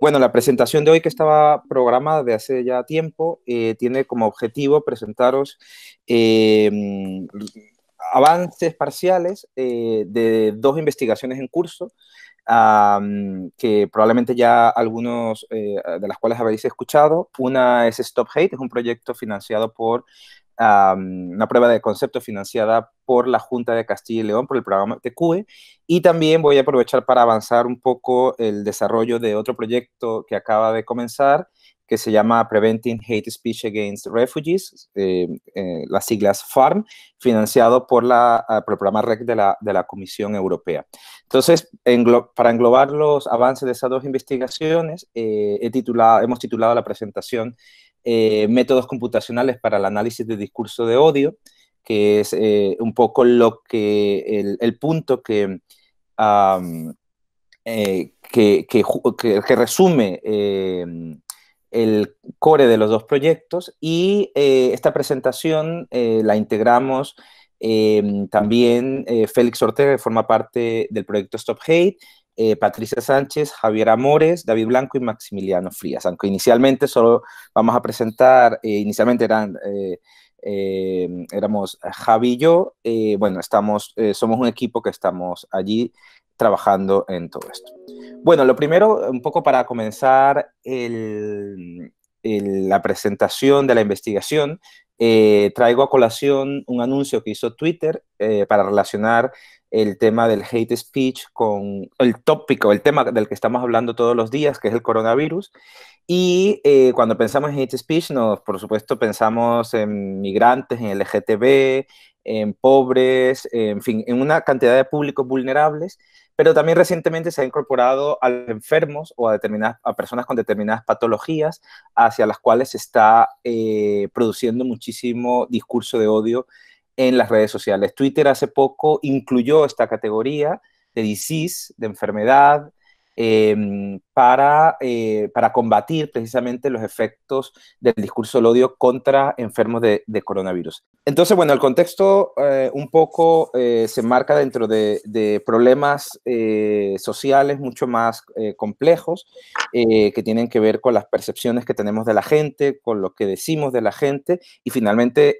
Bueno, la presentación de hoy que estaba programada de hace ya tiempo eh, tiene como objetivo presentaros eh, mm, avances parciales eh, de dos investigaciones en curso, ah, mm, que probablemente ya algunos de las cuales habéis escuchado. Una es Stop Hate, es un proyecto financiado por una prueba de concepto financiada por la Junta de Castilla y León, por el programa TQE, y también voy a aprovechar para avanzar un poco el desarrollo de otro proyecto que acaba de comenzar, que se llama Preventing Hate Speech Against Refugees, eh, eh, las siglas FARM, financiado por, la, ah, el programa REC de la, de la Comisión Europea. Entonces, para englobar los avances de esas dos investigaciones, eh, hemos titulado la presentación eh, métodos computacionales para el análisis de discurso de odio, que es eh, un poco lo que el, punto que, eh, que, que resume el core de los dos proyectos y esta presentación la integramos también Félix Ortega, que forma parte del proyecto Stop Hate, eh, Patricia Sánchez, Javier Amores, David Blanco y Maximiliano Frías, aunque inicialmente solo vamos a presentar, eh, inicialmente eran, eh, éramos Javi y yo, bueno, estamos, somos un equipo que estamos allí trabajando en todo esto. Bueno, lo primero, un poco para comenzar la presentación de la investigación, eh, traigo a colación un anuncio que hizo Twitter eh, para relacionar el tema del hate speech con el tópico, el tema del que estamos hablando todos los días, que es el coronavirus. Y eh, cuando pensamos en hate speech, nos, por supuesto pensamos en migrantes, en LGTB, en pobres, en fin, en una cantidad de públicos vulnerables, pero también recientemente se ha incorporado a enfermos o a, determinadas, a personas con determinadas patologías hacia las cuales se está eh, produciendo muchísimo discurso de odio en las redes sociales. Twitter hace poco incluyó esta categoría de disease, de enfermedad, em, para, eh, para combatir precisamente los efectos del discurso del odio contra enfermos de, coronavirus. Entonces, bueno, el contexto eh, un poco eh, se marca dentro de, de problemas sociales mucho más complejos que tienen que ver con las percepciones que tenemos de la gente, con lo que decimos de la gente y finalmente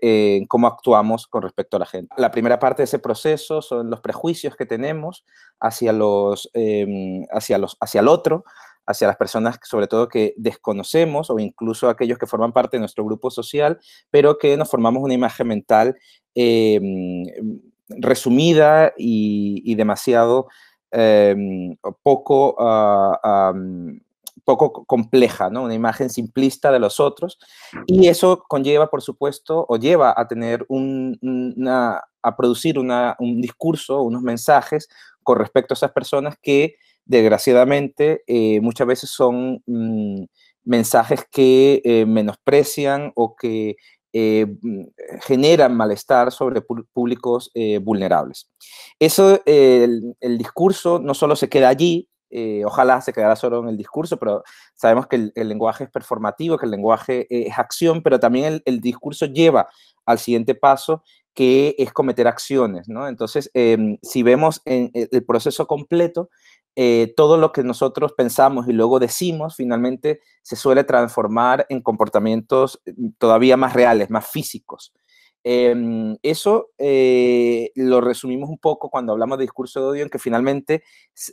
cómo actuamos con respecto a la gente. La primera parte de ese proceso son los prejuicios que tenemos hacia, los, em, hacia, los, hacia el otro, hacia las personas, sobre todo que desconocemos o incluso aquellos que forman parte de nuestro grupo social, pero que nos formamos una imagen mental em, resumida y, demasiado em, poco, ah, poco compleja, ¿no? una imagen simplista de los otros. Y eso conlleva, por supuesto, o lleva a tener un, a producir un discurso, unos mensajes con respecto a esas personas que desgraciadamente, eh, muchas veces son mm, mensajes que eh, menosprecian o que eh, mm, generan malestar sobre públicos vulnerables. Eso, el, discurso no solo se queda allí, ojalá se quedara solo en el discurso, pero sabemos que el, lenguaje es performativo, que el lenguaje es acción, pero también el, discurso lleva al siguiente paso que es cometer acciones, ¿no? Entonces, em, si vemos en e, el proceso completo, eh, todo lo que nosotros pensamos y luego decimos finalmente se suele transformar en comportamientos mm, todavía más reales, más físicos. Em, eso eh, lo resumimos un poco cuando hablamos de discurso de odio, en que finalmente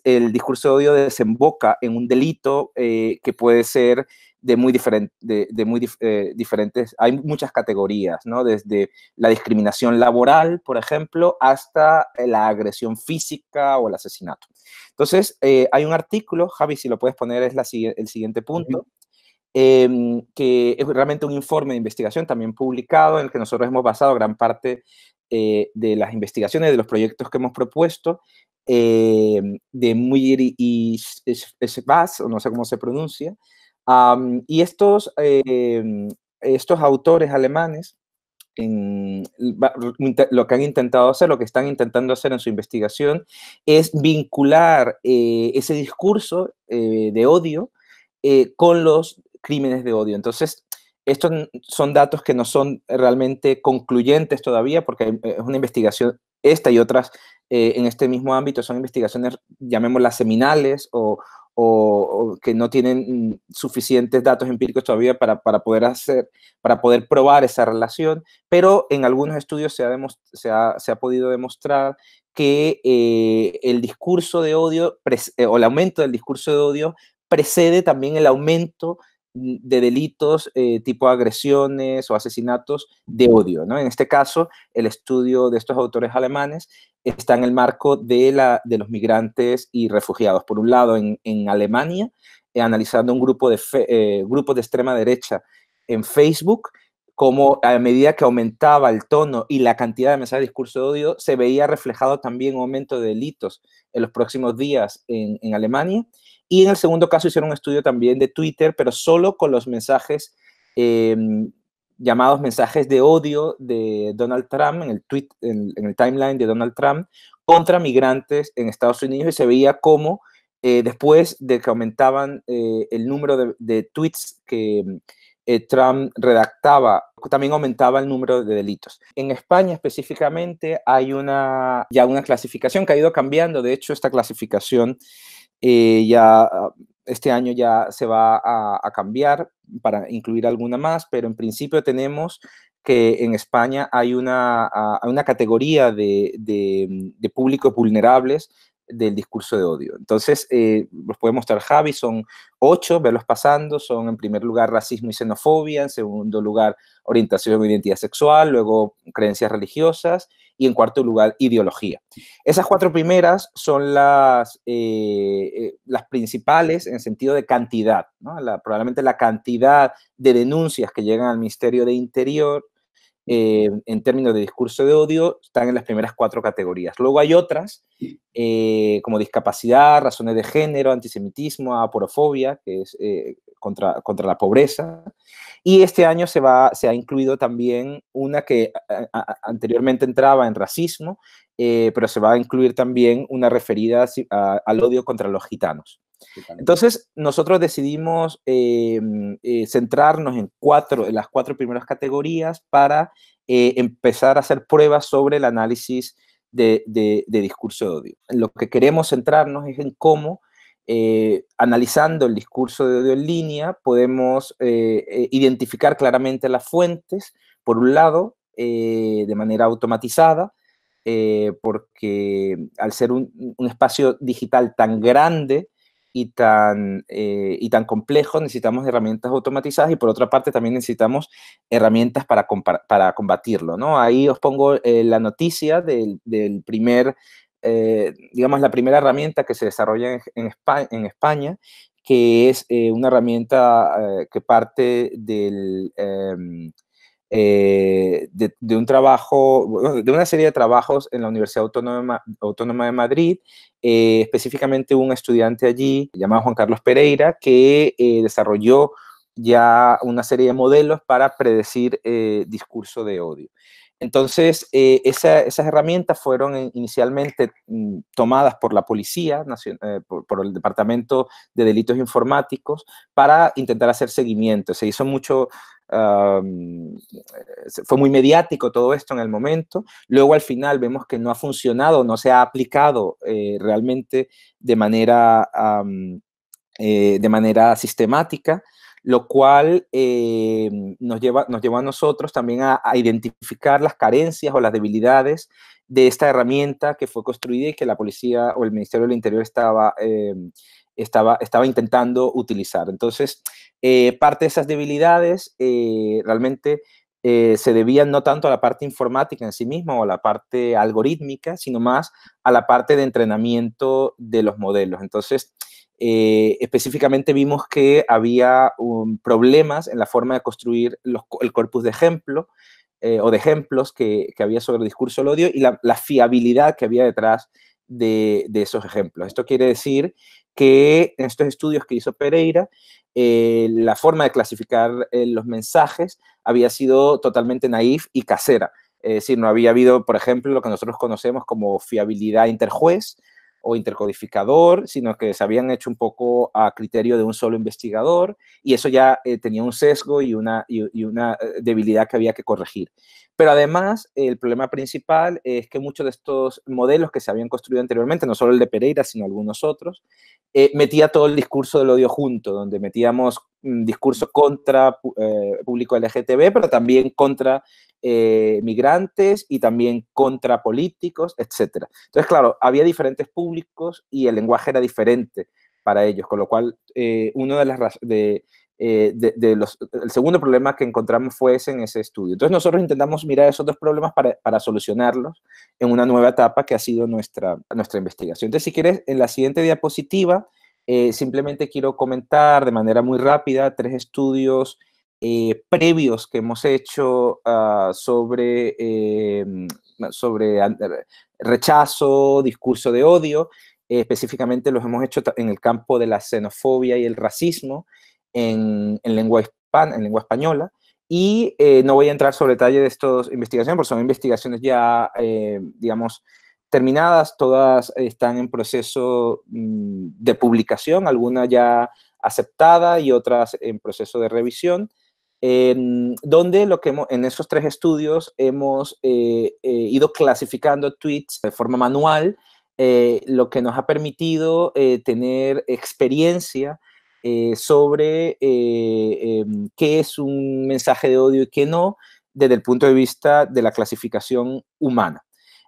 el discurso de odio desemboca en un delito eh, que puede ser de muy, diferente, de, muy eh, diferentes, hay muchas categorías, ¿no? desde la discriminación laboral, por ejemplo, hasta la agresión física o el asesinato. Entonces, hay un artículo, Javi, si lo puedes poner, es la, el siguiente punto. Em, que es realmente un informe de investigación también publicado en el que nosotros hemos basado gran parte eh, de las investigaciones, de los proyectos que hemos propuesto, em, de Muir y o no sé cómo se pronuncia, y estos, em, estos autores alemanes, lo que han intentado hacer, lo que están intentando hacer en su investigación, es vincular eh, ese discurso eh, de odio con los crímenes de odio. Entonces, estos son datos que no son realmente concluyentes todavía, porque eh, es una investigación, esta y otras eh, en este mismo ámbito, son investigaciones, llamémoslas seminales o, o, que no tienen mm, suficientes datos empíricos todavía para, poder hacer, para poder probar esa relación, pero en algunos estudios se ha, se ha, podido demostrar que eh, el discurso de odio o el aumento del discurso de odio precede también el aumento de delitos eh, tipo agresiones o asesinatos de odio. ¿no? En este caso, el estudio de estos autores alemanes está en el marco de, la, de los migrantes y refugiados. Por un lado, en, Alemania, eh, analizando un grupo de, eh, grupos de extrema derecha en Facebook como a medida que aumentaba el tono y la cantidad de mensajes de discurso de odio, se veía reflejado también un aumento de delitos en los próximos días en, Alemania. Y en el segundo caso hicieron un estudio también de Twitter, pero solo con los mensajes em, llamados mensajes de odio de Donald Trump en el, tweet, en, el timeline de Donald Trump contra migrantes en Estados Unidos y se veía cómo eh, después de que aumentaban eh, el número de tweets que eh, Trump redactaba, también aumentaba el número de delitos. En España específicamente hay una, una clasificación que ha ido cambiando. De hecho, esta clasificación eh, ya ah, este año ya se va a, cambiar para incluir alguna más, pero en principio tenemos que en España hay una, ah, categoría de, públicos vulnerables del discurso de odio. Entonces, eh, los puede mostrar Javi, son ocho, verlos pasando, son en primer lugar racismo y xenofobia, en segundo lugar orientación o e identidad sexual, luego creencias religiosas y en cuarto lugar ideología. Esas cuatro primeras son las, eh, eh, las principales en sentido de cantidad, probablemente la cantidad de denuncias que llegan al Ministerio de Interior eh, en términos de discurso de odio, están en las primeras cuatro categorías. Luego hay otras, eh, como discapacidad, razones de género, antisemitismo, aporofobia, que es eh, contra, contra, la pobreza. Y este año se, va, se ha incluido también una que anteriormente entraba en racismo, pero se va a incluir también una referida al odio contra los gitanos. Entonces, nosotros decidimos eh, eh, centrarnos en, cuatro, de las cuatro primeras categorías para eh, empezar a hacer pruebas sobre el análisis de, discurso de odio. Lo que queremos centrarnos es en cómo analizando el discurso de odio en línea, podemos identificar claramente las fuentes, por un lado, de manera automatizada, porque al ser un, espacio digital tan grande, y tan, eh, y tan complejo necesitamos herramientas automatizadas y por otra parte también necesitamos herramientas para, para combatirlo, ¿no? Ahí os pongo eh, la noticia del, primer, eh, digamos, la primera herramienta que se desarrolla en, en España, que es eh, una herramienta que parte del em, eh, de, un trabajo, de una serie de trabajos en la Universidad Autónoma, de Madrid, eh, específicamente un estudiante allí llamado Juan Carlos Pereira que eh, desarrolló ya una serie de modelos para predecir discurso de odio. Entonces, eh, esas herramientas fueron eh, inicialmente mm, tomadas por la policía, eh, por, el Departamento de Delitos Informáticos, para intentar hacer seguimiento. Se hizo mucho, fue muy mediático todo esto en el momento. Luego al final vemos que no ha funcionado, no se ha aplicado realmente de manera, de manera sistemática lo cual eh, nos, lleva, nos lleva a nosotros también a, identificar las carencias o las debilidades de esta herramienta que fue construida y que la policía o el Ministerio del Interior estaba, eh, estaba, estaba intentando utilizar. Entonces, eh, parte de esas debilidades realmente se debían no tanto a la parte informática en sí misma o a la parte algorítmica, sino más a la parte de entrenamiento de los modelos. Entonces, eh, específicamente vimos que había problemas en la forma de construir el corpus de ejemplo eh, o de ejemplos que, había sobre el discurso del odio y la, fiabilidad que había detrás de, esos ejemplos. Esto quiere decir que en estos estudios que hizo Pereira, eh, la forma de clasificar los mensajes había sido totalmente naif y casera. Es decir, no había habido, por ejemplo, lo que nosotros conocemos como fiabilidad interjuez, o intercodificador, sino que se habían hecho un poco a criterio de un solo investigador y eso ya eh, tenía un sesgo y una, y una eh, debilidad que había que corregir. Pero además, el problema principal es que muchos de estos modelos que se habían construido anteriormente, no solo el de Pereira, sino algunos otros, eh, metía todo el discurso del odio junto, donde metíamos mm, discurso contra eh, público LGTB, pero también contra eh, migrantes y también contra políticos, etc. Entonces, claro, había diferentes públicos y el lenguaje era diferente para ellos, con lo cual eh, uno de las de, eh, de, el segundo problema que encontramos fue ese en ese estudio. Entonces nosotros intentamos mirar esos dos problemas para, solucionarlos en una nueva etapa que ha sido nuestra, nuestra investigación. Entonces, si quieres, en la siguiente diapositiva, eh, simplemente quiero comentar de manera muy rápida tres estudios eh, previos que hemos hecho ah, sobre, sobre rechazo, discurso de odio. específicamente los hemos hecho en el campo de la xenofobia y el racismo en, lengua, hispana, en lengua española. Y eh, no voy a entrar sobre detalle de estas investigaciones, porque son investigaciones ya, eh, digamos, terminadas, todas están en proceso mm, de publicación, algunas ya aceptadas y otras en proceso de revisión, donde lo que en esos tres estudios hemos eh, ido clasificando tweets de forma manual, lo que nos ha permitido tener experiencia eh, sobre eh, em, qué es un mensaje de odio y qué no desde el punto de vista de la clasificación humana.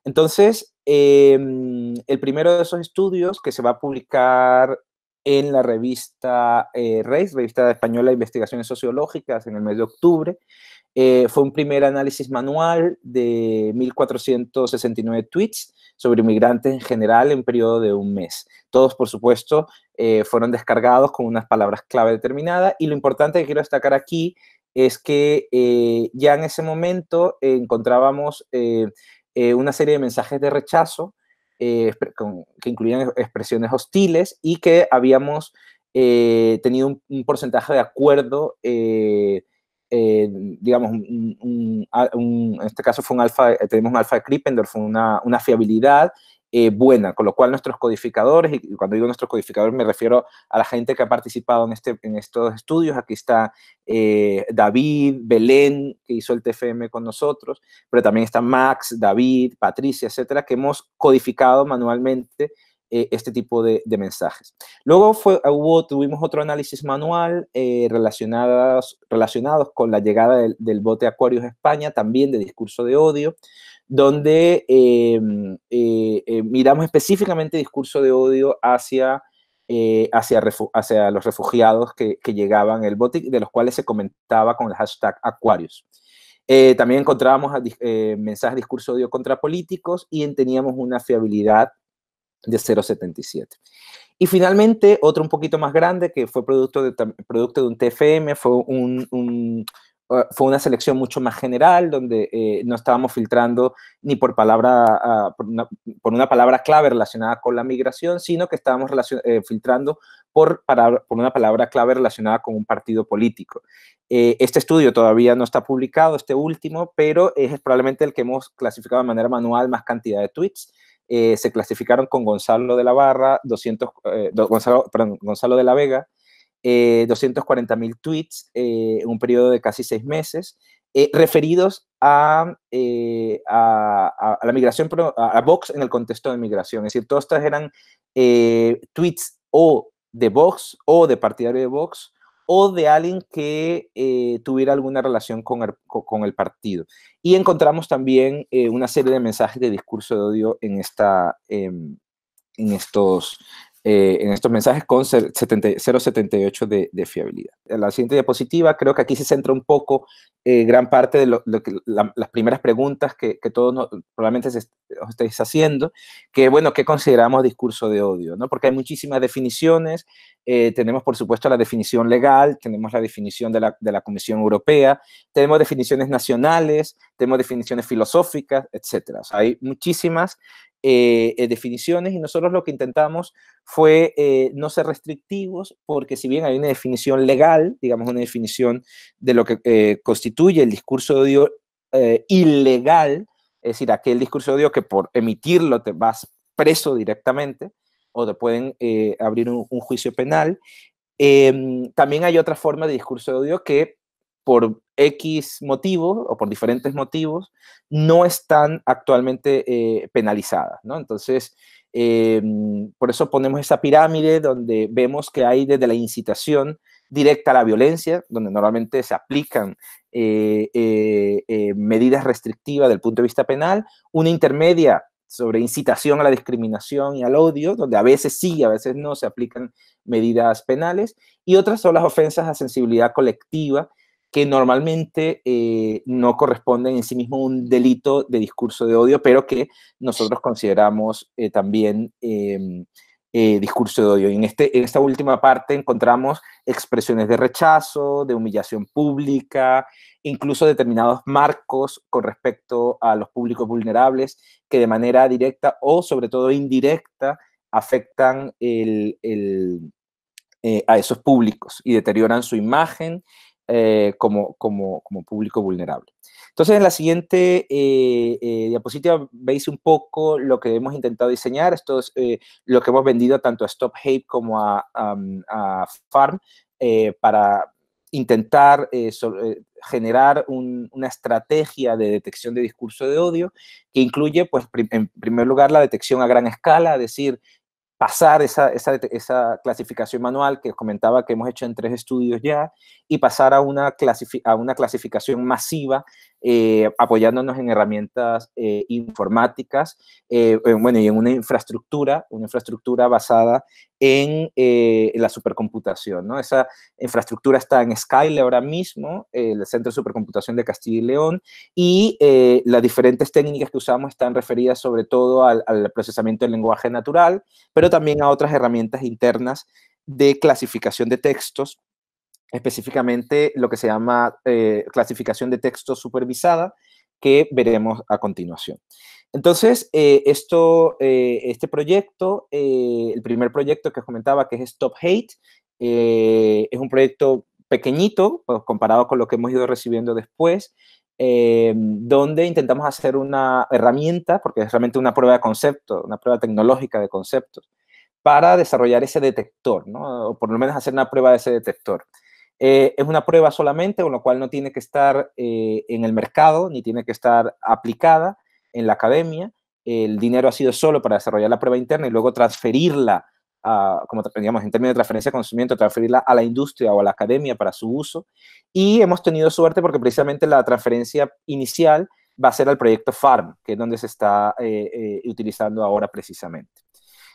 Entonces, em, el primero de esos estudios, que se va a publicar en la revista eh, REIS, Revista Española de Investigaciones Sociológicas, en el mes de octubre. Eh, fue un primer análisis manual de 1.469 tweets sobre inmigrantes en general en periodo de un mes. Todos, por supuesto, eh, fueron descargados con unas palabras clave determinadas y lo importante que quiero destacar aquí es que ya en ese momento encontrábamos una serie de mensajes de rechazo eh, que incluían expresiones hostiles y que habíamos eh, tenido un, porcentaje de acuerdo, eh, digamos, en este caso fue un alfa, tenemos un alfa de Krippendorf, una, una fiabilidad eh, buena, con lo cual nuestros codificadores, y cuando digo nuestros codificadores me refiero a la gente que ha participado en, este, en estos estudios, aquí está eh, David, Belén, que hizo el TFM con nosotros, pero también está Max, David, Patricia, etcétera, que hemos codificado manualmente eh, este tipo de, mensajes. Luego fue, hubo, tuvimos otro análisis manual relacionados, relacionados con la llegada del, bote Acuarios a España, también de discurso de odio donde em, eh, eh, miramos específicamente discurso de odio hacia, eh, hacia, los refugiados que, llegaban el botic, de los cuales se comentaba con el hashtag Aquarius. también encontrábamos mensajes de discurso de odio contra políticos y teníamos una fiabilidad de 0,77. Y finalmente, otro un poquito más grande que fue producto de, producto de un TFM, fue un, fue una selección mucho más general, donde eh, no estábamos filtrando ni por, palabra, ah, por, una, palabra clave relacionada con la migración, sino que estábamos eh, filtrando por, una palabra clave relacionada con un partido político. Eh, este estudio todavía no está publicado, este último, pero es probablemente el que hemos clasificado de manera manual más cantidad de tweets. se clasificaron con Gonzalo de la Barra, 200, perdón, Gonzalo de la Vega, eh, 240 tweets eh, en un periodo de casi seis meses, eh, referidos eh, a, la migración, a, Vox en el contexto de migración. Es decir, todos estos eran tweets o de Vox o de partidario de Vox o de alguien que tuviera alguna relación con el, partido. Y encontramos también una serie de mensajes de discurso de odio en, esta, em, en, estos, eh, en estos mensajes con 0.78 de, de, fiabilidad. En la siguiente diapositiva, creo que aquí se centra un poco eh, gran parte de las primeras preguntas que, que todos probablemente se, os estáis haciendo, que bueno, ¿qué consideramos discurso de odio? ¿no? Porque hay muchísimas definiciones, eh, tenemos por supuesto la definición legal, tenemos la definición de la, Comisión Europea, tenemos definiciones nacionales, tenemos definiciones filosóficas, etc. hay muchísimas eh, eh, definiciones y nosotros lo que intentamos fue no ser restrictivos porque si bien hay una definición legal, digamos una definición de lo que constituye el discurso de odio ilegal, es decir, aquel discurso de odio que por emitirlo te vas preso directamente o te pueden eh, abrir un, juicio penal. Em, también hay otra forma de discurso de odio que por X motivos o por diferentes motivos no están actualmente eh, penalizadas, ¿no? Entonces, em, por eso ponemos esa pirámide donde vemos que hay desde la incitación directa a la violencia, donde normalmente se aplican eh, eh, eh, medidas restrictivas del punto de vista penal, una intermedia sobre incitación a la discriminación y al odio, donde a veces sí, a veces no se aplican medidas penales, y otras son las ofensas a sensibilidad colectiva, que normalmente no corresponden en sí mismo a un delito de discurso de odio, pero que nosotros consideramos también em, eh, discurso de odio. Y en, este, esta última parte encontramos expresiones de rechazo, de humillación pública, incluso determinados marcos con respecto a los públicos vulnerables que de manera directa o sobre todo indirecta afectan eh, a esos públicos y deterioran su imagen eh, como público vulnerable. Entonces, en la siguiente eh, eh, diapositiva veis un poco lo que hemos intentado diseñar. Esto es eh, lo que hemos vendido tanto a Stop Hate como a, Farm para intentar generar una estrategia de detección de discurso de odio que incluye, pues, en primer lugar, la detección a gran escala, es decir, pasar esa, esa, clasificación manual que os comentaba que hemos hecho en tres estudios ya y pasar a una, a una clasificación masiva eh, apoyándonos en herramientas eh, informáticas, eh, bueno, y en una infraestructura, una infraestructura basada en, la supercomputación, ¿no? Esa infraestructura está en Skyle ahora mismo, el Centro de Supercomputación de Castilla y León, y las diferentes técnicas que usamos están referidas sobre todo al, al procesamiento del lenguaje natural, pero también a otras herramientas internas de clasificación de textos específicamente lo que se llama eh, clasificación de texto supervisada, que veremos a continuación. Entonces, eh, esto, eh, este proyecto, el primer proyecto que comentaba, que es Stop Hate, es un proyecto pequeñito pues, comparado con lo que hemos ido recibiendo después, donde intentamos hacer una herramienta, porque es realmente una prueba de concepto, una prueba tecnológica de conceptos, para desarrollar ese detector, o por lo menos hacer una prueba de ese detector. Eh, es una prueba solamente, con lo cual no tiene que estar eh, en el mercado, ni tiene que estar aplicada en la academia. El dinero ha sido solo para desarrollar la prueba interna y luego transferirla, a, como digamos, en términos de transferencia de conocimiento, transferirla a la industria o a la academia para su uso. Y hemos tenido suerte porque precisamente la transferencia inicial va a ser al proyecto FARM, que es donde se está eh, utilizando ahora precisamente.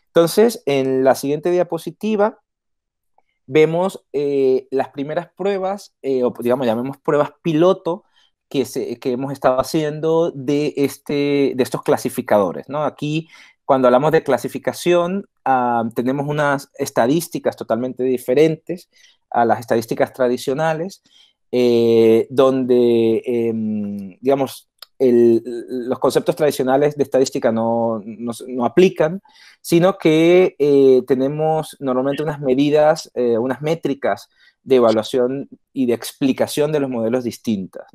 Entonces, en la siguiente diapositiva vemos eh, las primeras pruebas, eh, o digamos, llamemos pruebas piloto, que, se, que hemos estado haciendo de, este, de estos clasificadores. ¿no? Aquí, cuando hablamos de clasificación, ah, tenemos unas estadísticas totalmente diferentes a las estadísticas tradicionales, eh, donde, em, digamos, los conceptos tradicionales de estadística no, aplican, sino que eh, tenemos normalmente unas medidas, eh, unas métricas de evaluación y de explicación de los modelos distintas.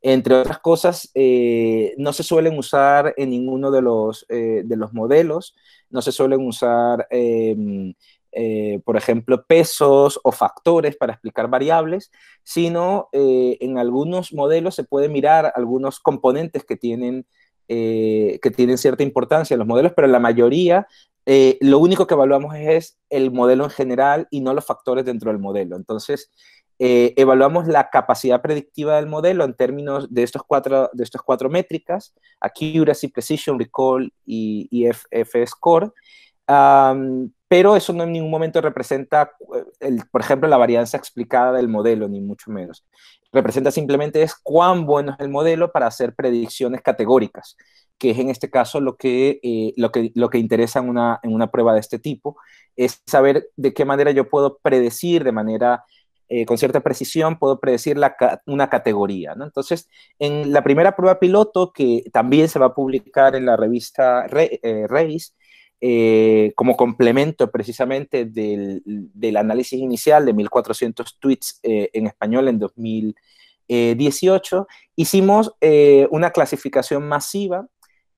Entre otras cosas, eh, no se suelen usar en ninguno de los, de los modelos, no se suelen usar em, eh, por ejemplo, pesos o factores para explicar variables, sino eh, en algunos modelos se puede mirar algunos componentes que tienen, eh, que tienen cierta importancia en los modelos, pero en la mayoría lo único que evaluamos es el modelo en general y no los factores dentro del modelo. Entonces, evaluamos la capacidad predictiva del modelo en términos de estos cuatro, de estos cuatro métricas, accuracy, precision, recall y, F, score pero eso no en ningún momento representa, eh, el, por ejemplo, la varianza explicada del modelo, ni mucho menos. Representa simplemente es cuán bueno es el modelo para hacer predicciones categóricas, que es en este caso lo que, eh, lo que, lo que interesa en una, prueba de este tipo, es saber de qué manera yo puedo predecir de manera eh, con cierta precisión puedo predecir una categoría. Entonces, en la primera prueba piloto, que también se va a publicar en la revista Reis, eh, como complemento precisamente del, análisis inicial de 1400 tweets eh, en español en 2018, hicimos eh, una clasificación masiva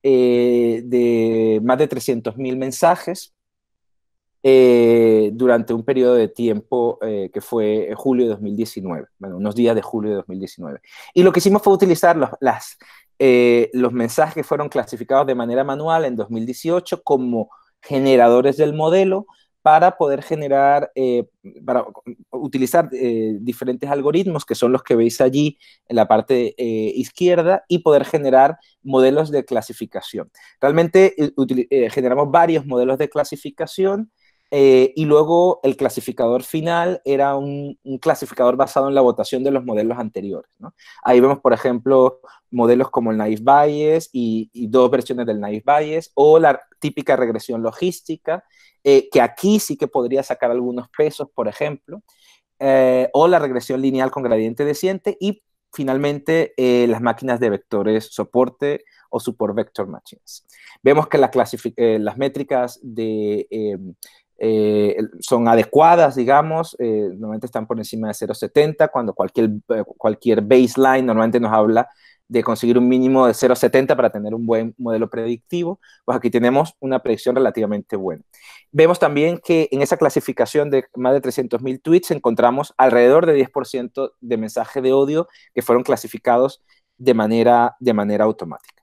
de más de 300.000 mensajes eh, durante un periodo de tiempo eh, que fue julio de 2019, bueno, unos días de julio de 2019. Y lo que hicimos fue utilizar los, eh, los mensajes que fueron clasificados de manera manual en 2018 como generadores del modelo para poder generar, para utilizar diferentes algoritmos que son los que veis allí en la parte izquierda y poder generar modelos de clasificación. Realmente generamos varios modelos de clasificación eh, y luego el clasificador final era un, clasificador basado en la votación de los modelos anteriores. Ahí vemos, por ejemplo, modelos como el Naive Bayes y, dos versiones del Naive Bayes o la típica regresión logística, eh, que aquí sí que podría sacar algunos pesos, por ejemplo, eh, o la regresión lineal con gradiente decente, y finalmente las máquinas de vectores soporte o support vector machines. Vemos que las métricas de eh, son adecuadas, digamos, eh, normalmente están por encima de 0,70, cuando cualquier, eh, cualquier baseline normalmente nos habla de conseguir un mínimo de 0,70 para tener un buen modelo predictivo, pues aquí tenemos una predicción relativamente buena. Vemos también que en esa clasificación de más de 300.000 tweets encontramos alrededor de 10% de mensajes de odio que fueron clasificados de manera, de manera automática.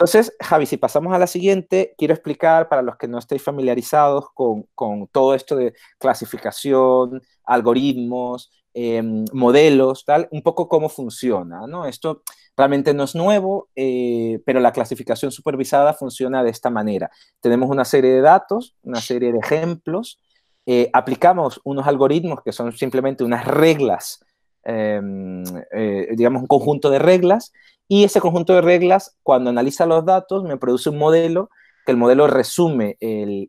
Entonces, Javi, si pasamos a la siguiente, quiero explicar para los que no estéis familiarizados con, todo esto de clasificación, algoritmos, em, modelos, tal, un poco cómo funciona, ¿no? Esto realmente no es nuevo, eh, pero la clasificación supervisada funciona de esta manera. Tenemos una serie de datos, una serie de ejemplos, eh, aplicamos unos algoritmos que son simplemente unas reglas Em, eh, digamos, un conjunto de reglas y ese conjunto de reglas, cuando analiza los datos, me produce un modelo que el modelo resume eh,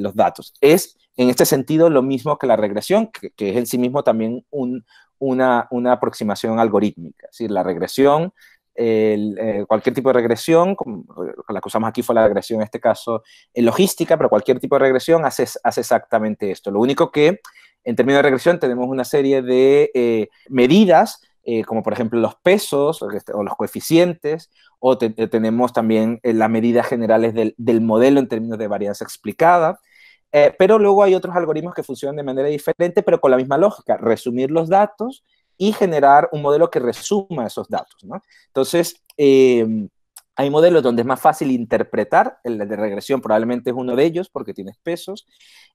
los datos. Es, en este sentido, lo mismo que la regresión, que, es en sí mismo también una, una, aproximación algorítmica. Es decir, la regresión, el, eh, cualquier tipo de regresión, como la que usamos aquí fue la regresión en este caso en logística, pero cualquier tipo de regresión hace, hace exactamente esto. Lo único que en términos de regresión tenemos una serie de eh, medidas, eh, como por ejemplo los pesos o los coeficientes, o tenemos también eh, las medidas generales del, modelo en términos de varianza explicada. pero luego hay otros algoritmos que funcionan de manera diferente, pero con la misma lógica, resumir los datos y generar un modelo que resuma esos datos. ¿no? Entonces, em, hay modelos donde es más fácil interpretar, el de regresión probablemente es uno de ellos porque tienes pesos.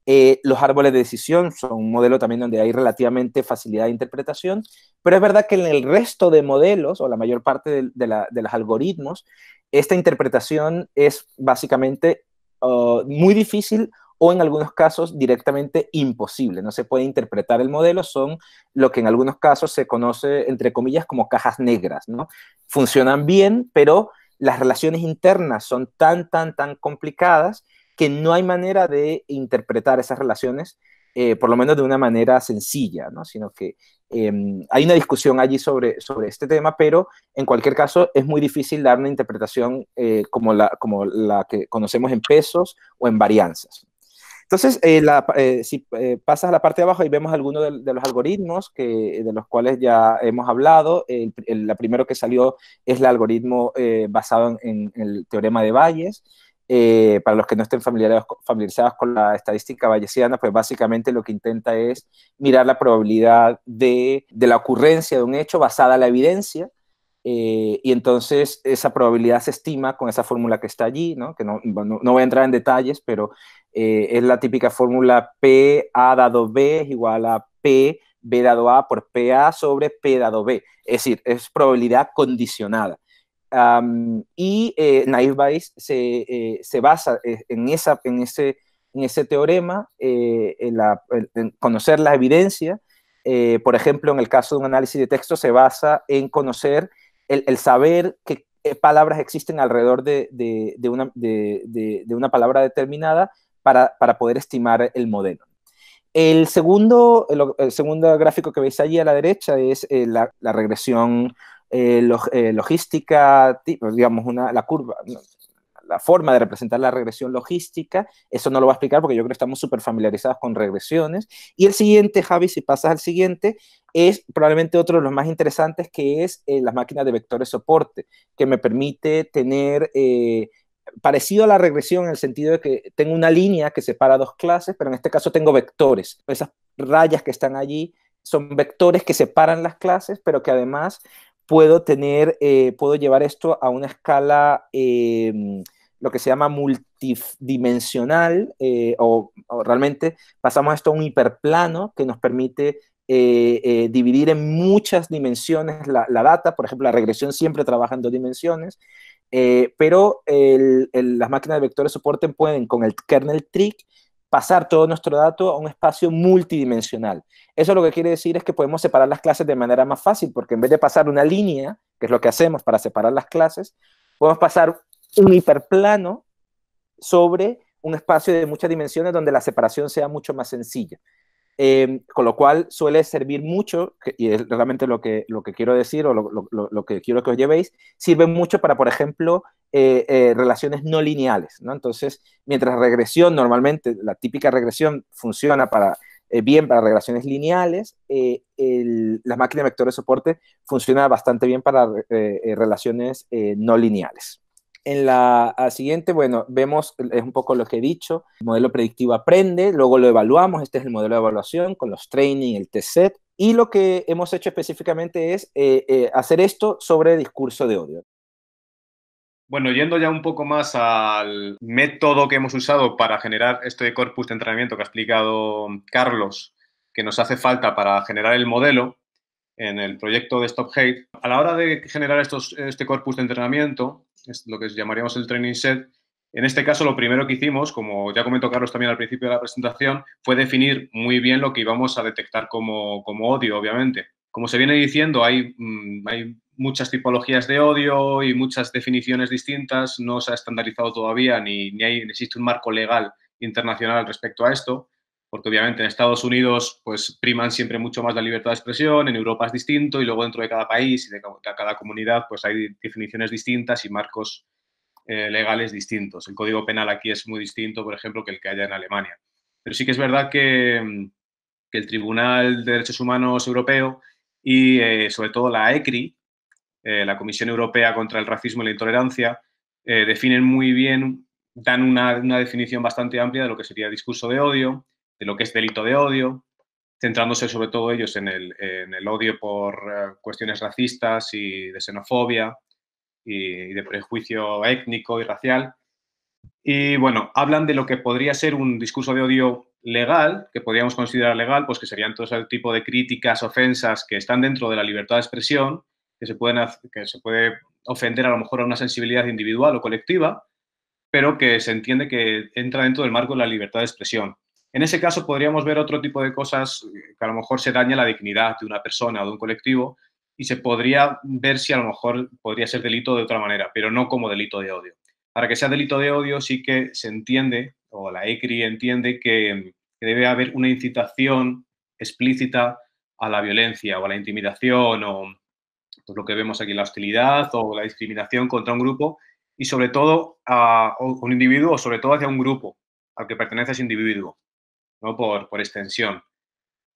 Eh, los árboles de decisión son un modelo también donde hay relativamente facilidad de interpretación, pero es verdad que en el resto de modelos o la mayor parte de, los algoritmos, esta interpretación es básicamente muy difícil o en algunos casos directamente imposible. No se puede interpretar el modelo, son lo que en algunos casos se conoce, entre comillas, como cajas negras, ¿no? Funcionan bien, pero las relaciones internas son tan, tan, tan complicadas que no hay manera de interpretar esas relaciones, eh, por lo menos de una manera sencilla, ¿no? sino que em, hay una discusión allí sobre, sobre este tema, pero en cualquier caso es muy difícil dar una interpretación eh, como, la, como la que conocemos en pesos o en varianzas. Entonces, eh, eh, si eh, pasas a la parte de abajo y vemos algunos de, los algoritmos que, de los cuales ya hemos hablado, el, primero que salió es el algoritmo basado en, el teorema de Bayes. para los que no estén familiarizados, con la estadística bayesiana, pues básicamente lo que intenta es mirar la probabilidad de la ocurrencia de un hecho basada en la evidencia eh, y entonces esa probabilidad se estima con esa fórmula que está allí, ¿no? que no, no, voy a entrar en detalles, pero eh, es la típica fórmula P A dado B es igual a P B dado A por PA sobre P dado B. Es decir, es probabilidad condicionada. y eh, Naive Bayes se, eh, se, basa en, esa, en, ese, en ese teorema, en, la, conocer la evidencia, por ejemplo, en el caso de un análisis de texto se basa en conocer el, saber qué eh, palabras existen alrededor de, de, una, de una, palabra determinada para, poder estimar el modelo. El segundo, el, segundo gráfico que veis allí a la derecha es eh, la, regresión eh, logística, pues, digamos, una, la curva, la, forma de representar la regresión logística. Eso no lo va a explicar porque yo creo que estamos súper familiarizados con regresiones. Y el siguiente, Javi, si pasas al siguiente, es probablemente otro de los más interesantes, que es eh, las máquinas de vectores soporte, que me permite tener... Eh, parecido a la regresión en el sentido de que tengo una línea que separa dos clases, pero en este caso tengo vectores. Esas rayas que están allí son vectores que separan las clases, pero que además puedo tener, eh, puedo llevar esto a una escala lo que se llama multidimensional eh, o, realmente pasamos esto a un hiperplano que nos permite eh, eh, dividir en muchas dimensiones la, data. Por ejemplo, la regresión siempre trabaja en dos dimensiones, pero las máquinas de vectores soporte pueden con el kernel trick pasar todo nuestro dato a un espacio multidimensional. Eso lo que quiere decir es que podemos separar las clases de manera más fácil, porque en vez de pasar una línea, que es lo que hacemos para separar las clases, podemos pasar un hiperplano sobre un espacio de muchas dimensiones donde la separación sea mucho más sencilla. Em, con lo cual suele servir mucho, y es realmente lo que, lo que quiero decir o lo, que quiero que os llevéis, sirve mucho para, por ejemplo, eh, eh, relaciones no lineales. ¿no? Entonces, mientras regresión, normalmente la típica regresión funciona para, eh, bien para relaciones lineales, el, la máquina de vectores de soporte funciona bastante bien para relaciones no lineales. En la siguiente, bueno, vemos, es un poco lo que he dicho, el modelo predictivo aprende, luego lo evaluamos, este es el modelo de evaluación con los training, el test set, y lo que hemos hecho específicamente es eh, eh, hacer esto sobre discurso de odio. Bueno, yendo ya un poco más al método que hemos usado para generar este corpus de entrenamiento que ha explicado Carlos, que nos hace falta para generar el modelo en el proyecto de Stop Hate, a la hora de generar estos, este corpus de entrenamiento, es lo que llamaríamos el training set. En este caso, lo primero que hicimos, como ya comentó Carlos también al principio de la presentación, fue definir muy bien lo que íbamos a detectar como, odio, obviamente. Como se viene diciendo, mm, hay, muchas tipologías de odio y muchas definiciones distintas. No se ha estandarizado todavía ni, existe un marco legal internacional respecto a esto porque obviamente en Estados Unidos pues priman siempre mucho más la libertad de expresión, en Europa es distinto y luego dentro de cada país y de cada comunidad pues hay definiciones distintas y marcos eh, legales distintos. El código penal aquí es muy distinto, por ejemplo, que el que haya en Alemania. Pero sí que es verdad que, mm, el Tribunal de Derechos Humanos Europeo y eh, sobre todo la ECRI, eh, la Comisión Europea contra el Racismo y la Intolerancia, definen muy bien, dan una, una definición bastante amplia de lo que sería discurso de odio, de lo que es delito de odio, centrándose sobre todo ellos en el, odio por eh, cuestiones racistas y de xenofobia y, de prejuicio étnico y racial. Y bueno, hablan de lo que podría ser un discurso de odio legal, que podríamos considerar legal, pues que serían todo ese tipo de críticas, ofensas que están dentro de la libertad de expresión, que se, pueden, que se puede ofender a lo mejor a una sensibilidad individual o colectiva, pero que se entiende que entra dentro del marco de la libertad de expresión. En ese caso podríamos ver otro tipo de cosas eh, que a lo mejor se daña la dignidad de una persona o de un colectivo y se podría ver si a lo mejor podría ser delito de otra manera, pero no como delito de odio. Para que sea delito de odio sí que se entiende, o la ECRI entiende que, debe haber una incitación explícita a la violencia o a la intimidación o pues, lo que vemos aquí, la hostilidad o la discriminación contra un grupo y sobre todo a un individuo o sobre todo hacia un grupo al que pertenece ese individuo. ¿no? por, extensión.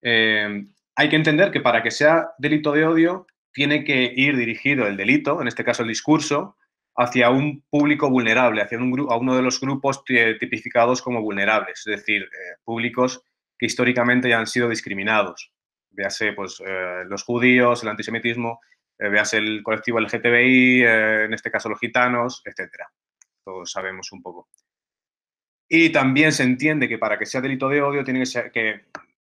Em, hay que entender que para que sea delito de odio, tiene que ir dirigido el delito, en este caso el discurso, hacia un público vulnerable, hacia un a uno de los grupos tipificados como vulnerables, es decir, eh, públicos que históricamente ya han sido discriminados, véase pues, eh, los judíos, el antisemitismo, eh, vease el colectivo LGTBI, en este caso los gitanos, etc. Todos sabemos un poco. Y también se entiende que para que sea delito de odio tiene que, ser, que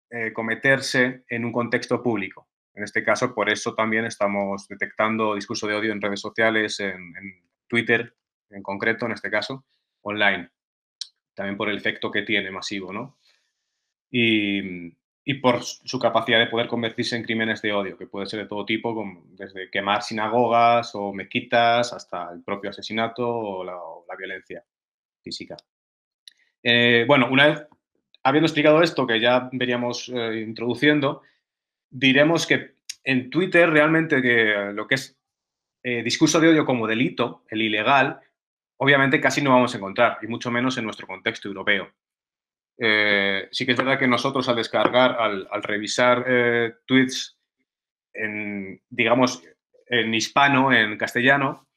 eh, cometerse en un contexto público. En este caso, por eso también estamos detectando discurso de odio en redes sociales, en, Twitter en concreto, en este caso, online. También por el efecto que tiene masivo, ¿no? Y, por su capacidad de poder convertirse en crímenes de odio, que puede ser de todo tipo, desde quemar sinagogas o mequitas hasta el propio asesinato o la violencia física. Eh, bueno, una vez habiendo explicado esto que ya veríamos eh, introduciendo, diremos que en Twitter realmente que eh, lo que es discurso de odio como delito, el ilegal, obviamente casi no vamos a encontrar, y mucho menos en nuestro contexto europeo. sí que es verdad que nosotros al descargar, al, al revisar tweets en, digamos, en hispano, en castellano,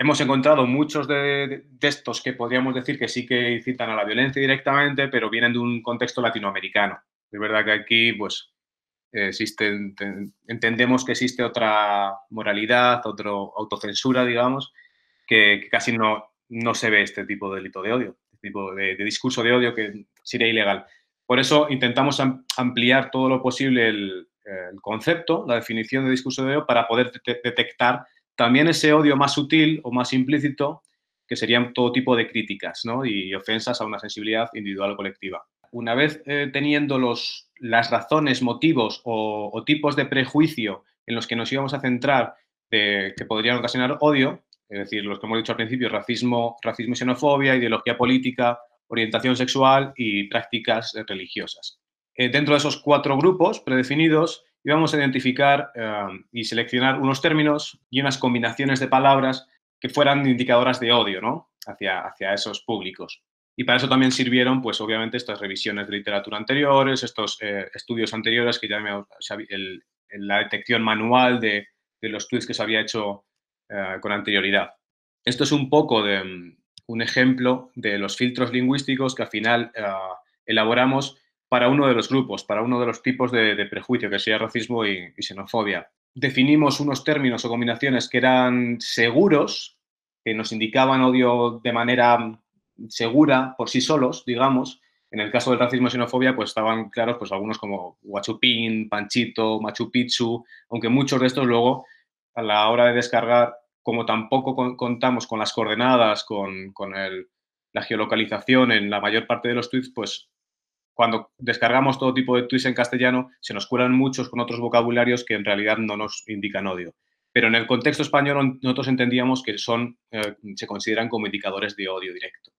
hemos encontrado muchos de, de, estos que podríamos decir que sí que incitan a la violencia directamente, pero vienen de un contexto latinoamericano. Es verdad que aquí, pues, existen, entendemos que existe otra moralidad, otra autocensura, digamos, que, casi no, no se ve este tipo de delito de odio, este tipo de, discurso de odio que sería ilegal. Por eso intentamos ampliar todo lo posible el, el concepto, la definición de discurso de odio, para poder detectar también ese odio más sutil o más implícito, que serían todo tipo de críticas y ofensas a una sensibilidad individual o colectiva. Una vez eh, teniendo los, las razones, motivos o, tipos de prejuicio en los que nos íbamos a centrar que podrían ocasionar odio, es decir, los que hemos dicho al principio, racismo, racismo y xenofobia, ideología política, orientación sexual y prácticas eh, religiosas. Eh, dentro de esos cuatro grupos predefinidos, y vamos a identificar eh, y seleccionar unos términos y unas combinaciones de palabras que fueran indicadoras de odio ¿no? hacia, hacia esos públicos. Y para eso también sirvieron, pues obviamente, estas revisiones de literatura anteriores, estos eh, estudios anteriores que ya me, la detección manual de, los tweets que se había hecho eh, con anterioridad. Esto es un poco de, mm, un ejemplo de los filtros lingüísticos que al final elaboramos para uno de los grupos, para uno de los tipos de, prejuicio, que sea racismo y, xenofobia. Definimos unos términos o combinaciones que eran seguros, que nos indicaban odio de manera segura por sí solos, digamos. En el caso del racismo y xenofobia, pues estaban claros pues, algunos como Huachupín, Panchito, Machu Picchu, aunque muchos de estos luego, a la hora de descargar, como tampoco contamos con las coordenadas, con, la geolocalización en la mayor parte de los tweets, pues cuando descargamos todo tipo de tweets en castellano, se nos cuelan muchos con otros vocabularios que en realidad no nos indican odio. Pero en el contexto español nosotros entendíamos que son, eh, se consideran como indicadores de odio directo.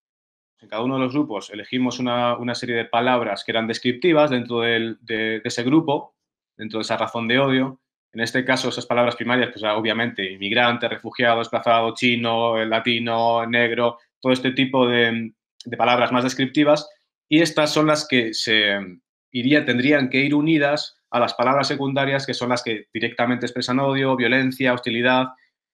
En cada uno de los grupos elegimos una, una serie de palabras que eran descriptivas dentro del, de, de, ese grupo, dentro de esa razón de odio. En este caso, esas palabras primarias, pues ah, obviamente, inmigrante, refugiado, desplazado, chino, latino, negro, todo este tipo de, de palabras más descriptivas y estas son las que se iría, tendrían que ir unidas a las palabras secundarias que son las que directamente expresan odio, violencia, hostilidad,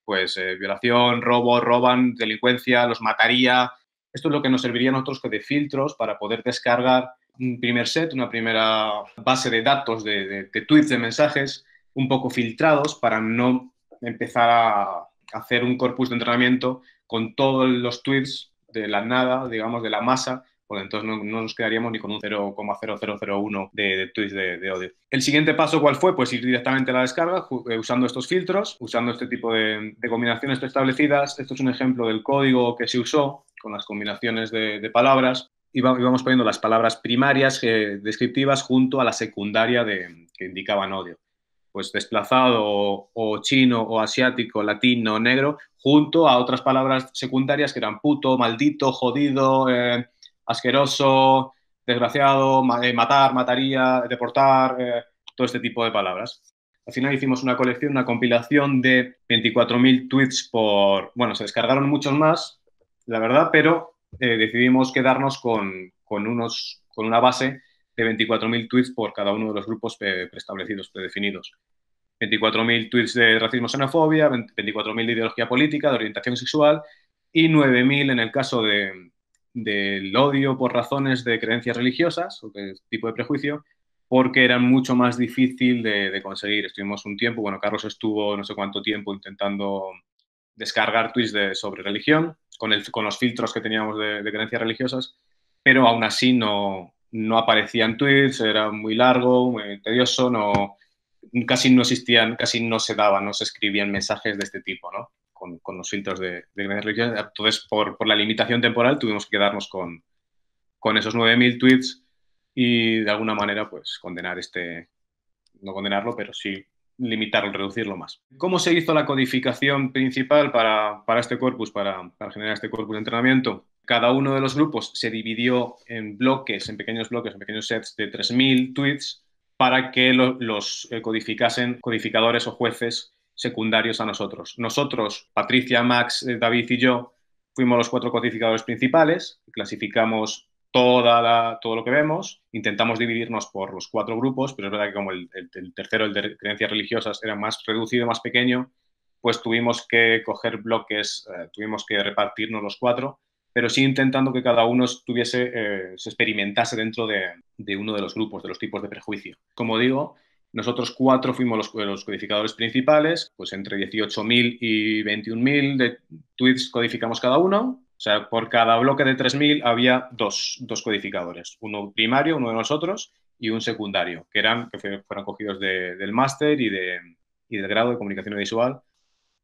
pues eh, violación, robo, roban, delincuencia, los mataría. Esto es lo que nos serviría a nosotros de filtros para poder descargar un primer set, una primera base de datos, de, de tweets, de mensajes, un poco filtrados para no empezar a hacer un corpus de entrenamiento con todos los tweets de la nada, digamos, de la masa bueno, entonces no, nos quedaríamos ni con un 0,0001 de, de, tweets de, odio. El siguiente paso, ¿cuál fue? Pues ir directamente a la descarga eh, usando estos filtros, usando este tipo de, combinaciones preestablecidas. Esto es un ejemplo del código que se usó con las combinaciones de palabras y vamos poniendo las palabras primarias eh, descriptivas junto a la secundaria de, que indicaban odio. Pues desplazado o, chino o asiático, latino, o negro, junto a otras palabras secundarias que eran puto, maldito, jodido, eh, asqueroso, desgraciado, eh, matar, mataría, deportar, eh, todo este tipo de palabras. Al final hicimos una colección, una compilación de 24.000 tweets por... Bueno, se descargaron muchos más, la verdad, pero eh, decidimos quedarnos con, unos, con una base de 24.000 tweets por cada uno de los grupos preestablecidos, predefinidos. 24.000 tweets de racismo xenofobia, 24.000 de ideología política, de orientación sexual y 9.000 en el caso de, del odio por razones de creencias religiosas o de tipo de prejuicio, porque eran mucho más difícil de, conseguir. Estuvimos un tiempo, bueno, Carlos estuvo no sé cuánto tiempo intentando descargar tweets de, sobre religión con, con los filtros que teníamos de, creencias religiosas, pero aún así no, no aparecían tweets, era muy largo, muy tedioso, no, casi no existían, casi no se daban, no se escribían mensajes de este tipo, ¿no? con, los filtros de, de Grandes Entonces, por, la limitación temporal, tuvimos que quedarnos con, con esos 9.000 tweets y de alguna manera, pues, condenar este, no condenarlo, pero sí limitarlo, reducirlo más. ¿Cómo se hizo la codificación principal para, este corpus, para, generar este corpus de entrenamiento? Cada uno de los grupos se dividió en bloques, en pequeños bloques, en pequeños sets de 3.000 tweets para que los eh, codificasen codificadores o jueces secundarios a nosotros. Nosotros, Patricia, Max, eh, David y yo, fuimos los cuatro codificadores principales, clasificamos toda todo lo que vemos, intentamos dividirnos por los cuatro grupos, pero es verdad que como el, tercero, el de creencias religiosas, era más reducido, más pequeño, pues tuvimos que coger bloques, eh, tuvimos que repartirnos los cuatro, pero sí intentando que cada uno eh, se experimentase dentro de uno de los grupos, de los tipos de prejuicio. Como digo, nosotros cuatro fuimos los, codificadores principales, pues entre 18.000 y 21.000 de tweets codificamos cada uno. O sea, por cada bloque de 3.000 había dos, codificadores, uno primario, uno de nosotros, y un secundario, que, eran, que fueron cogidos del máster y, del grado de comunicación visual.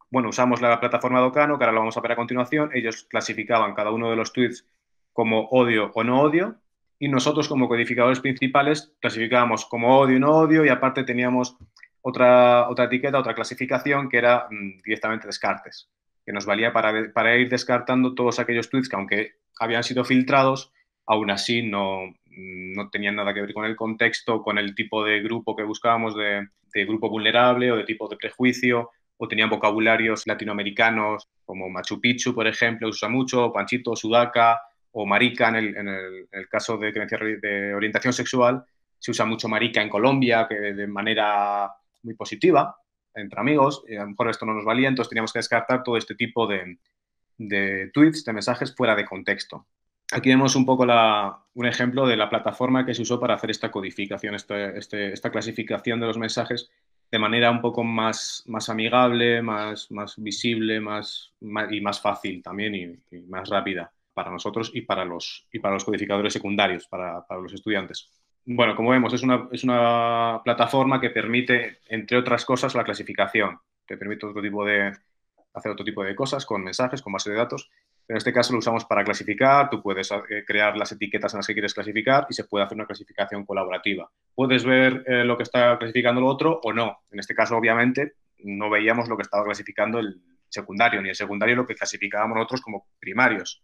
Bueno, usamos la plataforma Docano, que ahora lo vamos a ver a continuación. Ellos clasificaban cada uno de los tweets como odio o no odio, y nosotros como codificadores principales clasificábamos como odio, y no odio y aparte teníamos otra, etiqueta, otra clasificación que era mm, directamente descartes, que nos valía para, ir descartando todos aquellos tweets que aunque habían sido filtrados, aún así mm, no, tenían nada que ver con el contexto, con el tipo de grupo que buscábamos, de, de grupo vulnerable o de tipo de prejuicio, o tenían vocabularios latinoamericanos como Machu Picchu, por ejemplo, usa mucho, Panchito, Sudaca, o marica en el, en el, caso de de orientación sexual, se usa mucho marica en Colombia, que de manera muy positiva, entre amigos, y a lo mejor esto no nos valía, entonces teníamos que descartar todo este tipo de, de tweets, de mensajes fuera de contexto. Aquí vemos un poco la, un ejemplo de la plataforma que se usó para hacer esta codificación, este, este, esta clasificación de los mensajes de manera un poco más, más amigable, más, más visible más, y más fácil también y más rápida para nosotros y para los, y para los codificadores secundarios, para, los estudiantes. Bueno, como vemos, es una, plataforma que permite, entre otras cosas, la clasificación. Te permite otro tipo de, hacer otro tipo de cosas con mensajes, con base de datos. en este caso lo usamos para clasificar. Tú puedes eh, crear las etiquetas en las que quieres clasificar y se puede hacer una clasificación colaborativa. Puedes ver eh, lo que está clasificando el otro o no. En este caso, obviamente, no veíamos lo que estaba clasificando el secundario, ni el secundario lo que clasificábamos nosotros como primarios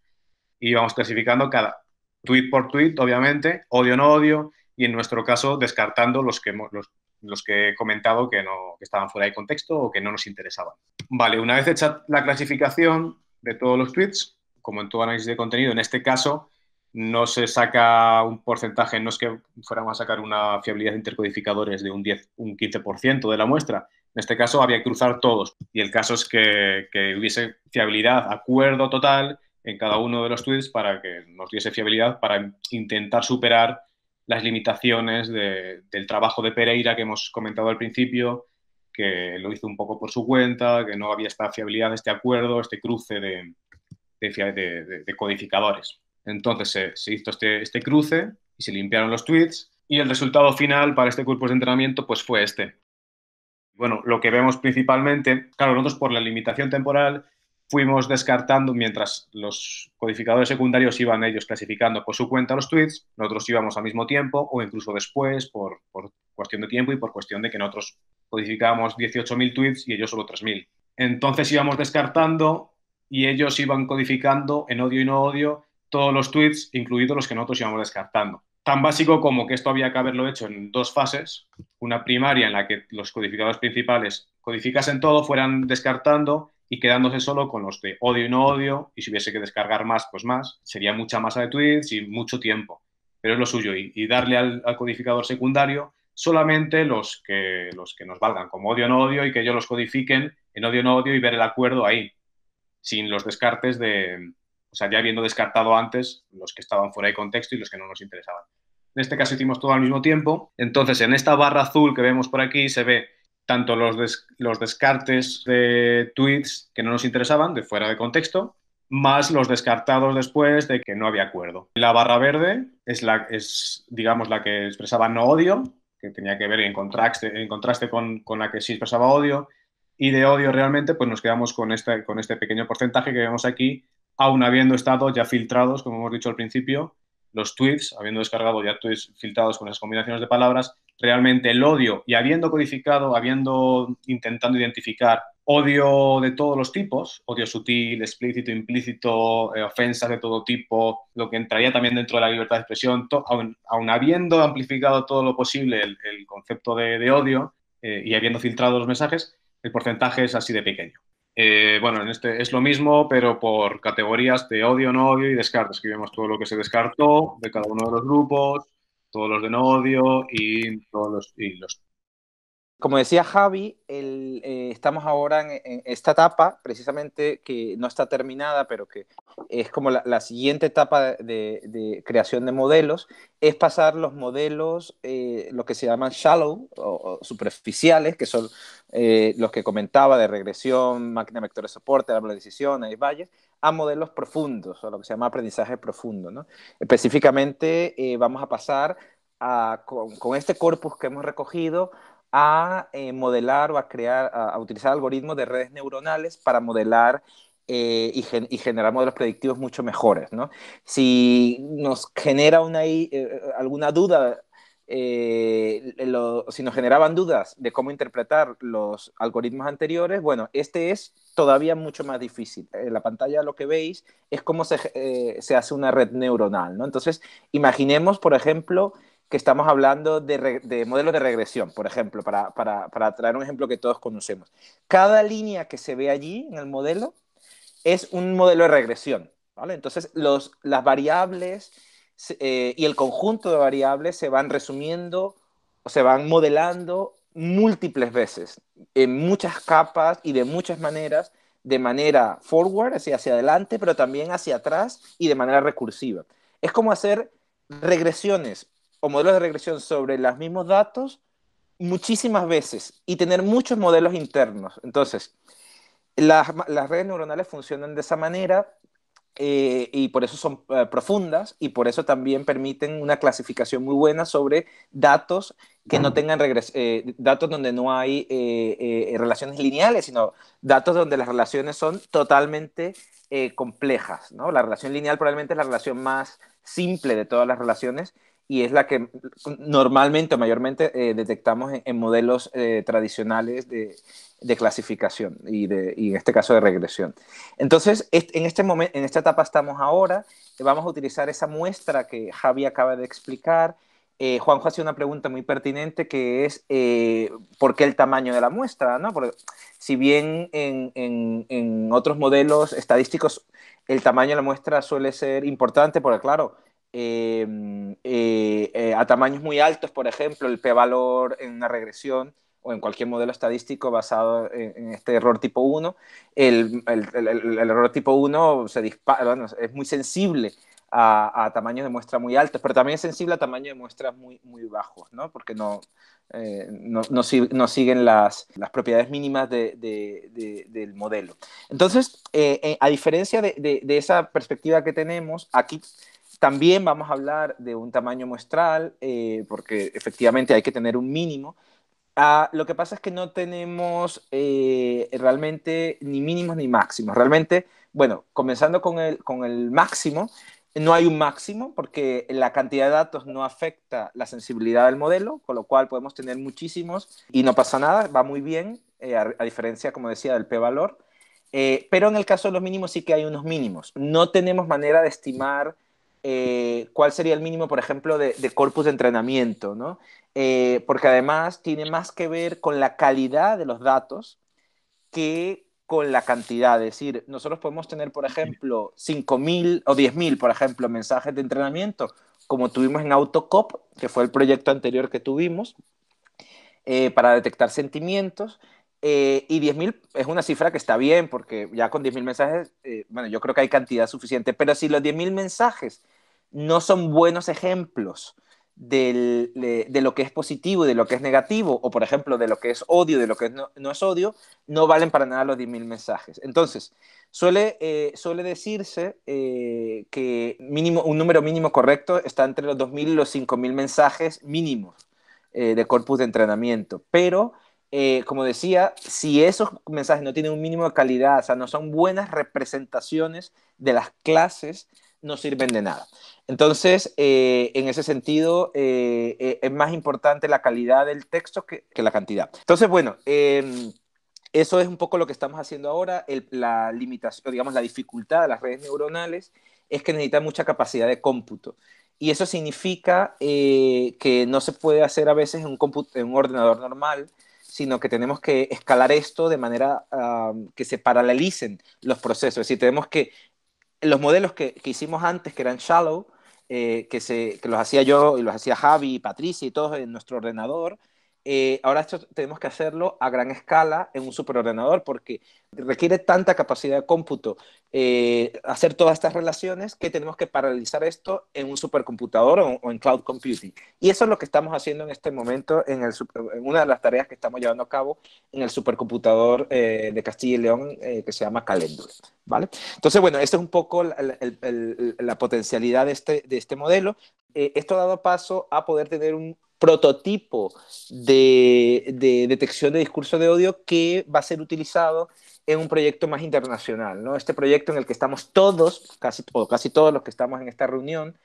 y vamos clasificando cada tweet por tweet, obviamente, odio no odio, y en nuestro caso descartando los que, los, los que he comentado que, no, que estaban fuera de contexto o que no nos interesaban. Vale, una vez hecha la clasificación de todos los tweets, como en todo análisis de contenido, en este caso no se saca un porcentaje, no es que fuéramos a sacar una fiabilidad de intercodificadores de un, 10, un 15% de la muestra. En este caso había que cruzar todos y el caso es que, que hubiese fiabilidad, acuerdo total en cada uno de los tweets para que nos diese fiabilidad, para intentar superar las limitaciones del trabajo de Pereira que hemos comentado al principio, que lo hizo un poco por su cuenta, que no había esta fiabilidad, este acuerdo, este cruce de, codificadores. Entonces se, hizo este, este, cruce y se limpiaron los tweets y el resultado final para este cuerpo de entrenamiento pues fue este. Bueno, lo que vemos principalmente, claro, nosotros por la limitación temporal fuimos descartando, mientras los codificadores secundarios iban ellos clasificando por su cuenta los tweets, nosotros íbamos al mismo tiempo o incluso después por, por cuestión de tiempo y por cuestión de que nosotros codificábamos 18.000 tweets y ellos solo 3.000. Entonces íbamos descartando y ellos iban codificando en odio y no odio todos los tweets, incluidos los que nosotros íbamos descartando. Tan básico como que esto había que haberlo hecho en dos fases, una primaria en la que los codificadores principales codificasen todo, fueran descartando y quedándose solo con los de odio y no odio, y si hubiese que descargar más, pues más, sería mucha masa de tweets y mucho tiempo, pero es lo suyo, y, darle al, codificador secundario solamente los que, los que nos valgan, como odio no odio, y que ellos los codifiquen en odio no odio y ver el acuerdo ahí, sin los descartes de, o sea, ya habiendo descartado antes los que estaban fuera de contexto y los que no nos interesaban. En este caso hicimos todo al mismo tiempo, entonces en esta barra azul que vemos por aquí se ve tanto los, los descartes de tweets que no nos interesaban, de fuera de contexto, más los descartados después de que no había acuerdo. La barra verde es, la, es digamos, la que expresaba no odio, que tenía que ver en contraste, en contraste con, con, la que sí expresaba odio, y de odio realmente, pues nos quedamos con este, con este pequeño porcentaje que vemos aquí, aún habiendo estado ya filtrados, como hemos dicho al principio, los tweets, habiendo descargado ya tweets filtrados con las combinaciones de palabras, realmente el odio y habiendo codificado, habiendo intentando identificar odio de todos los tipos, odio sutil, explícito, implícito, eh, ofensas de todo tipo, lo que entraría también dentro de la libertad de expresión, aún habiendo amplificado todo lo posible el, concepto de, odio eh, y habiendo filtrado los mensajes, el porcentaje es así de pequeño. Eh, bueno, en este es lo mismo, pero por categorías de odio, no odio y descartes Escribimos todo lo que se descartó de cada uno de los grupos, todos los de odio y todos los, y los... Como decía Javi, eh, estamos ahora en, esta etapa, precisamente que no está terminada, pero que es como la, siguiente etapa de, creación de modelos, es pasar los modelos, eh, lo que se llaman shallow o, superficiales, que son eh, los que comentaba de regresión, máquina de vectores de soporte, árbol de decisión, valles, a modelos profundos, o lo que se llama aprendizaje profundo. ¿no? Específicamente eh, vamos a pasar con, este corpus que hemos recogido a eh, modelar o a crear, a, utilizar algoritmos de redes neuronales para modelar eh, y, generar modelos predictivos mucho mejores. ¿no? Si nos genera alguna duda eh, si nos generaban dudas de cómo interpretar los algoritmos anteriores, bueno, este es todavía mucho más difícil. En la pantalla lo que veis es cómo se, eh, hace una red neuronal, ¿no? Entonces, imaginemos, por ejemplo, que estamos hablando de, de modelos de regresión, por ejemplo, para, traer un ejemplo que todos conocemos. Cada línea que se ve allí en el modelo es un modelo de regresión, ¿vale? Entonces, las variables eh, y el conjunto de variables se van resumiendo, o se van modelando múltiples veces, en muchas capas y de muchas maneras, de manera forward, hacia, hacia adelante, pero también hacia atrás y de manera recursiva. Es como hacer regresiones o modelos de regresión sobre los mismos datos muchísimas veces y tener muchos modelos internos. Entonces, las redes neuronales funcionan de esa manera eh, y por eso son eh, profundas y por eso también permiten una clasificación muy buena sobre datos que no tengan eh, datos donde no hay relaciones lineales, sino datos donde las relaciones son totalmente complejas. ¿no? La relación lineal probablemente es la relación más simple de todas las relaciones y es la que normalmente o mayormente eh, detectamos en, modelos eh, tradicionales de, clasificación y, en este caso de regresión. Entonces, en, este en esta etapa estamos ahora, vamos a utilizar esa muestra que Javi acaba de explicar. Eh, Juanjo hace una pregunta muy pertinente que es eh, ¿por qué el tamaño de la muestra? ¿no? Porque si bien en, en otros modelos estadísticos el tamaño de la muestra suele ser importante, porque claro, Em, eh, eh, a tamaños muy altos, por ejemplo, el p-valor en una regresión o en cualquier modelo estadístico basado en, este error tipo 1, el, error tipo 1 se es muy sensible a, tamaños de muestra muy altos, pero también es sensible a tamaños de muestras muy, muy bajos, ¿no? porque no, eh, siguen las, propiedades mínimas del modelo. Entonces, a diferencia de, esa perspectiva que tenemos, aquí también vamos a hablar de un tamaño muestral, eh, porque efectivamente hay que tener un mínimo. Ah, lo que pasa es que no tenemos eh, realmente ni mínimos ni máximos. Realmente, bueno, comenzando con el, con el máximo, no hay un máximo porque la cantidad de datos no afecta la sensibilidad del modelo, con lo cual podemos tener muchísimos y no pasa nada, va muy bien, eh, a, diferencia, como decía, del p-valor. pero en el caso de los mínimos sí que hay unos mínimos. No tenemos manera de estimar eh, cuál sería el mínimo, por ejemplo, de, corpus de entrenamiento, ¿no? Eh, porque además tiene más que ver con la calidad de los datos que con la cantidad. Es decir, nosotros podemos tener, por ejemplo, 5.000 o 10.000, por ejemplo, mensajes de entrenamiento, como tuvimos en AutoCop, que fue el proyecto anterior que tuvimos, eh, para detectar sentimientos, eh, y 10.000 es una cifra que está bien, porque ya con 10.000 mensajes, eh, bueno, yo creo que hay cantidad suficiente, pero si los 10.000 mensajes no son buenos ejemplos del, de, lo que es positivo y de lo que es negativo, o por ejemplo de lo que es odio, de lo que no, es odio, no valen para nada los 10.000 mensajes. Entonces, suele, eh, suele decirse que mínimo, un número mínimo correcto está entre los 2.000 y los 5.000 mensajes mínimos de corpus de entrenamiento, pero... Eh, como decía, si esos mensajes no tienen un mínimo de calidad, o sea, no son buenas representaciones de las clases, no sirven de nada. Entonces, eh, en ese sentido, eh, es más importante la calidad del texto que, la cantidad. Entonces, bueno, em, eso es un poco lo que estamos haciendo ahora. la limitación, digamos, la dificultad de las redes neuronales es que necesitan mucha capacidad de cómputo. Y eso significa que no se puede hacer a veces en un, en un ordenador normal, sino que tenemos que escalar esto de manera ah, que se paralelicen los procesos. Es decir, tenemos que los modelos que, hicimos antes, que eran shallow, eh, que, se, que los hacía yo y los hacía Javi, y Patricia y todos en nuestro ordenador, eh, ahora esto tenemos que hacerlo a gran escala en un superordenador porque requiere tanta capacidad de cómputo eh, hacer todas estas relaciones que tenemos que paralizar esto en un supercomputador o, en cloud computing. Y eso es lo que estamos haciendo en este momento en, una de las tareas que estamos llevando a cabo en el supercomputador eh, de Castilla y León que se llama Calendula. Entonces, bueno, esta es un poco la, potencialidad de este, este modelo. Eh, esto ha dado paso a poder tener un prototipo de, detección de discurso de odio que va a ser utilizado en un proyecto más internacional, ¿no? Este proyecto en el que estamos todos, casi, casi todos los que estamos en esta reunión,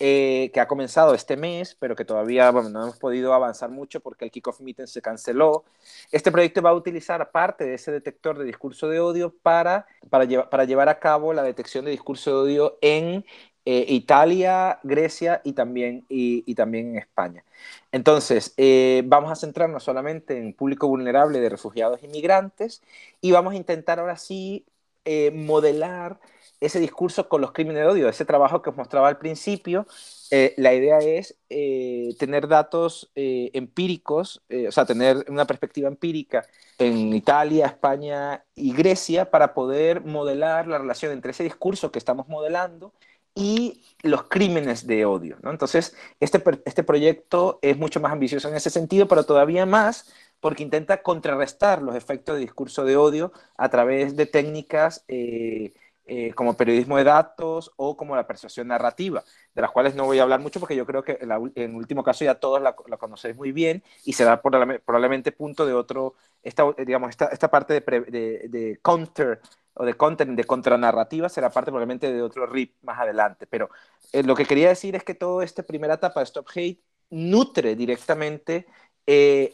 eh, que ha comenzado este mes, pero que todavía no hemos podido avanzar mucho porque el kickoff meeting se canceló. Este proyecto va a utilizar parte de ese detector de discurso de odio para, para, para llevar a cabo la detección de discurso de odio en eh, Italia, Grecia y también, y, también en España. Entonces, eh, vamos a centrarnos solamente en público vulnerable de refugiados y migrantes y vamos a intentar ahora sí modelar ese discurso con los crímenes de odio, ese trabajo que os mostraba al principio, eh, la idea es eh, tener datos eh, empíricos, o sea, tener una perspectiva empírica en Italia, España y Grecia para poder modelar la relación entre ese discurso que estamos modelando y los crímenes de odio. ¿no? Entonces, este, este proyecto es mucho más ambicioso en ese sentido, pero todavía más porque intenta contrarrestar los efectos de discurso de odio a través de técnicas eh, como periodismo de datos o como la persuasión narrativa, de las cuales no voy a hablar mucho porque yo creo que en, último caso ya todos la, conocéis muy bien y será probablemente punto de otro, esta, eh, digamos, esta, parte de, de, counter o de content, de contranarrativa, será parte probablemente de otro RIP más adelante. Pero eh, lo que quería decir es que toda esta primera etapa de Stop Hate nutre directamente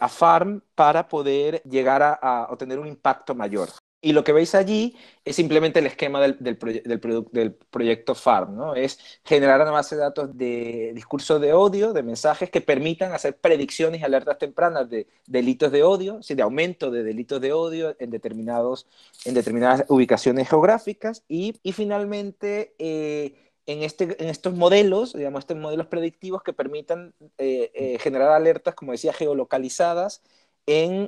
a Farm para poder llegar a, a, obtener un impacto mayor. Y lo que veis allí es simplemente el esquema del, del, del, proyecto FARM, ¿no? Es generar una base de datos de discursos de odio, de mensajes que permitan hacer predicciones y alertas tempranas de delitos de odio, de aumento de delitos de odio en, determinados, en determinadas ubicaciones geográficas. Y, y finalmente, eh, en, este, en, estos modelos, digamos, estos modelos predictivos que permitan eh, eh, generar alertas, como decía, geolocalizadas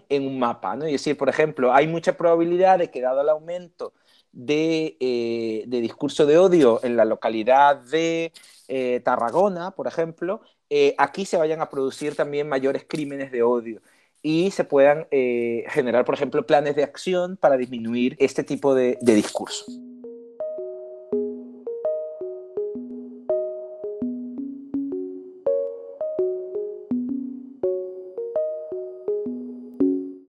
en, un mapa. ¿no? Es decir, por ejemplo, hay mucha probabilidad de que dado el aumento de, eh, discurso de odio en la localidad de eh, Tarragona, por ejemplo, eh, aquí se vayan a producir también mayores crímenes de odio y se puedan generar, por ejemplo, planes de acción para disminuir este tipo de, de discurso.